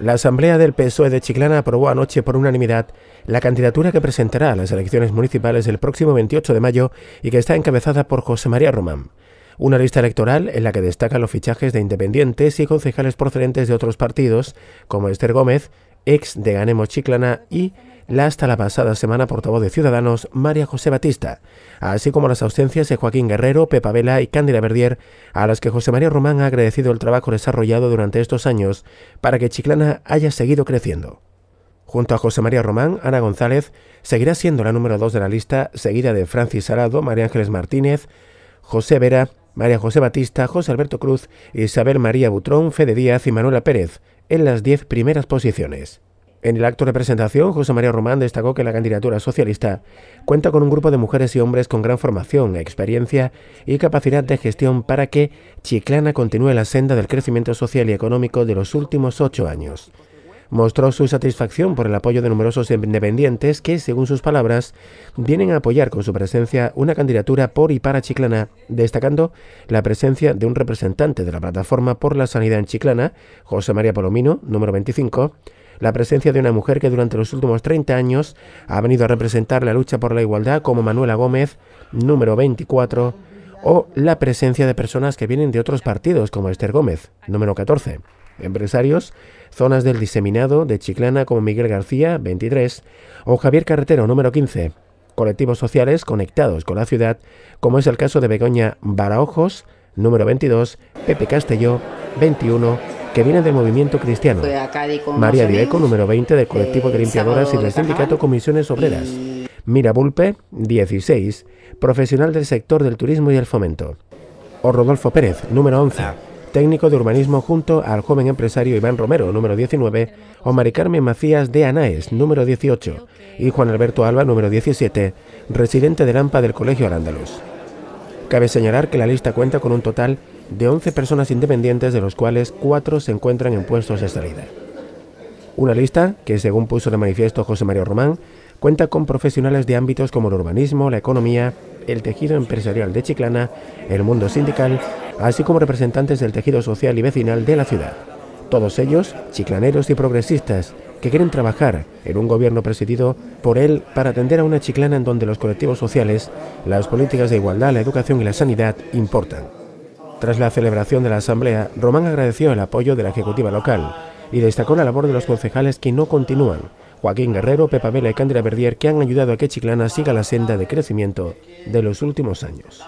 La Asamblea del PSOE de Chiclana aprobó anoche por unanimidad la candidatura que presentará a las elecciones municipales el próximo 28 de mayo y que está encabezada por José María Román. Una lista electoral en la que destacan los fichajes de independientes y concejales procedentes de otros partidos, como Esther Gómez, ex de Ganemos Chiclana y la hasta la pasada semana portavoz de Ciudadanos, María José Batista, así como las ausencias de Joaquín Guerrero, Pepa Vela y Cándida Verdier, a las que José María Román ha agradecido el trabajo desarrollado durante estos años para que Chiclana haya seguido creciendo. Junto a José María Román, Ana González seguirá siendo la número dos de la lista, seguida de Francis Salado, María Ángeles Martínez, José Vera, María José Batista, José Alberto Cruz, Isabel María Butrón, Fede Díaz y Manuela Pérez, en las diez primeras posiciones. En el acto de presentación, José María Román destacó que la candidatura socialista cuenta con un grupo de mujeres y hombres con gran formación, experiencia y capacidad de gestión para que Chiclana continúe la senda del crecimiento social y económico de los últimos ocho años mostró su satisfacción por el apoyo de numerosos independientes que, según sus palabras, vienen a apoyar con su presencia una candidatura por y para Chiclana, destacando la presencia de un representante de la Plataforma por la Sanidad en Chiclana, José María Palomino, número 25, la presencia de una mujer que durante los últimos 30 años ha venido a representar la lucha por la igualdad como Manuela Gómez, número 24, o la presencia de personas que vienen de otros partidos como Esther Gómez, número 14. Empresarios, zonas del diseminado de Chiclana como Miguel García, 23, o Javier Carretero, número 15. Colectivos sociales conectados con la ciudad, como es el caso de Begoña Baraojos, número 22, Pepe Castelló, 21, que viene del movimiento cristiano. María Dieco, número 20, del colectivo de eh, limpiadoras y del sindicato Comisiones Obreras. Mira Bulpe, 16, profesional del sector del turismo y el fomento. O Rodolfo Pérez, número 11 técnico de urbanismo junto al joven empresario Iván Romero, número 19, o Mari Carmen Macías de Anaes, número 18, y Juan Alberto Alba, número 17, residente de Lampa del Colegio al Cabe señalar que la lista cuenta con un total de 11 personas independientes, de los cuales 4 se encuentran en puestos de salida. Una lista que, según puso de manifiesto José Mario Román, cuenta con profesionales de ámbitos como el urbanismo, la economía, el tejido empresarial de Chiclana, el mundo sindical así como representantes del tejido social y vecinal de la ciudad. Todos ellos, chiclaneros y progresistas, que quieren trabajar en un gobierno presidido por él para atender a una chiclana en donde los colectivos sociales, las políticas de igualdad, la educación y la sanidad importan. Tras la celebración de la asamblea, Román agradeció el apoyo de la ejecutiva local y destacó la labor de los concejales que no continúan, Joaquín Guerrero, Pepa Vela y Cándida Verdier, que han ayudado a que Chiclana siga la senda de crecimiento de los últimos años.